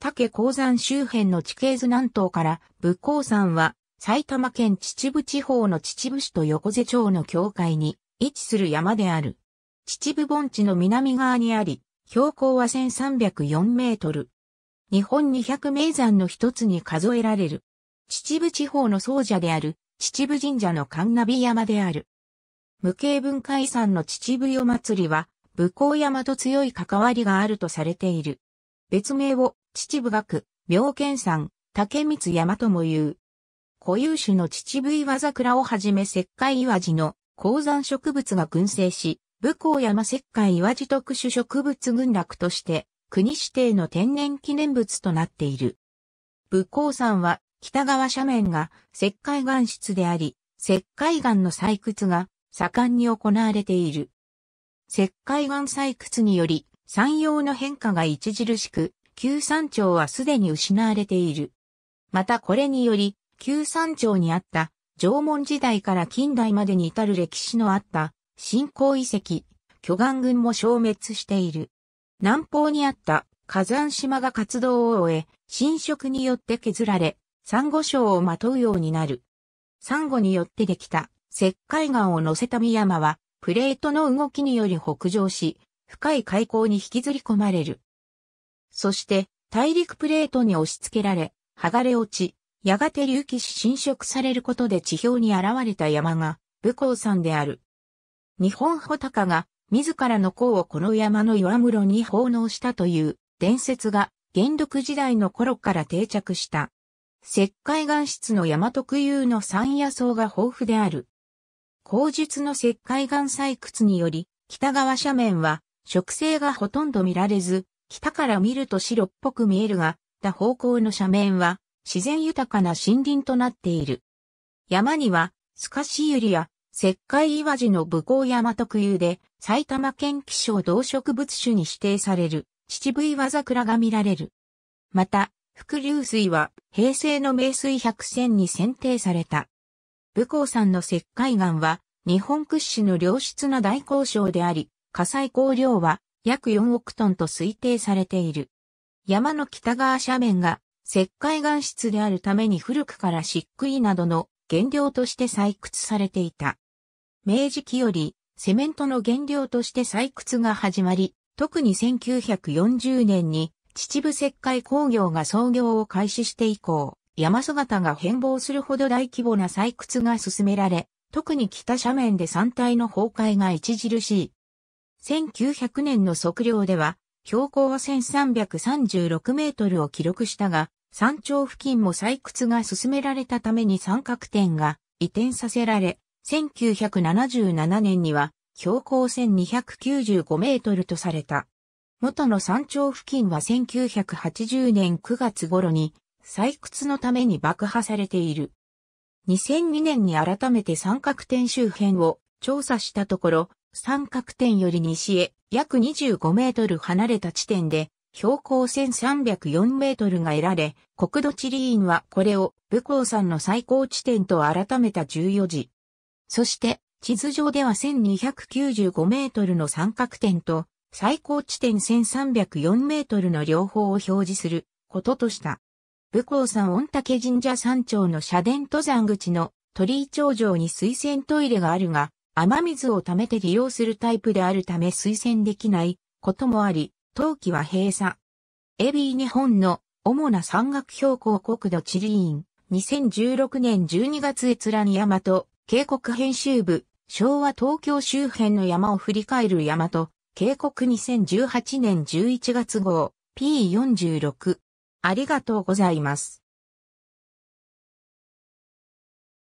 竹鉱山周辺の地形図南東から武甲山は埼玉県秩父地方の秩父市と横瀬町の境界に位置する山である。秩父盆地の南側にあり、標高は1304メートル。日本200名山の一つに数えられる。秩父地方の僧者である秩父神社の神奈山である。無形文化遺産の秩父夜祭りは、武甲山と強い関わりがあるとされている。別名を秩父学、妙見山、竹光山とも言う。固有種の秩父岩桜をはじめ石灰岩地の鉱山植物が群生し、武甲山石灰岩地特殊植物群落として国指定の天然記念物となっている。武甲山は北側斜面が石灰岩質であり、石灰岩の採掘が盛んに行われている。石灰岩採掘により山陽の変化が著しく、旧山町はすでに失われている。またこれにより、旧山町にあった縄文時代から近代までに至る歴史のあった新興遺跡、巨岩群も消滅している。南方にあった火山島が活動を終え、侵食によって削られ、サンゴ礁をまとうようになる。サンゴによってできた石灰岩を乗せた三山は、プレートの動きにより北上し、深い海溝に引きずり込まれる。そして大陸プレートに押し付けられ、剥がれ落ち、やがて隆起し侵食されることで地表に現れた山が武甲山である。日本穂高が自らの甲をこの山の岩室に奉納したという伝説が元禄時代の頃から定着した。石灰岩質の山特有の山野草が豊富である。口述の石灰岩採掘により、北側斜面は植生がほとんど見られず、北から見ると白っぽく見えるが、だ方向の斜面は自然豊かな森林となっている。山には、スカシユリや石灰岩地の武甲山特有で、埼玉県気象動植物種に指定される、秩父岩桜が見られる。また、伏流水は平成の名水百選に選定された。武甲山の石灰岩は、日本屈指の良質な大鉱床であり、火災光量は約4億トンと推定されている。山の北側斜面が石灰岩質であるために古くから漆喰などの原料として採掘されていた。明治期よりセメントの原料として採掘が始まり、特に1940年に秩父石灰工業が創業を開始して以降、山姿が変貌するほど大規模な採掘が進められ、特に北斜面で山体の崩壊が著しい1900年の測量では、標高は1336メートルを記録したが、山頂付近も採掘が進められたために三角点が移転させられ、1977年には標高1295メートルとされた。元の山頂付近は1980年9月頃に採掘のために爆破されている。2002年に改めて三角点周辺を調査したところ、三角点より西へ約25メートル離れた地点で標高1304メートルが得られ、国土地理院はこれを武功山の最高地点と改めた14時。そして地図上では1295メートルの三角点と最高地点1304メートルの両方を表示することとした。武功山御嶽神社山頂の社殿登山口の鳥居頂上に水洗トイレがあるが、雨水を溜めて利用するタイプであるため推薦できないこともあり、冬季は閉鎖。エビー日本の主な山岳標高国土地理院、2016年12月閲覧山と渓谷編集部、昭和東京周辺の山を振り返る山と、渓谷2018年11月号、P46。ありがとうございます。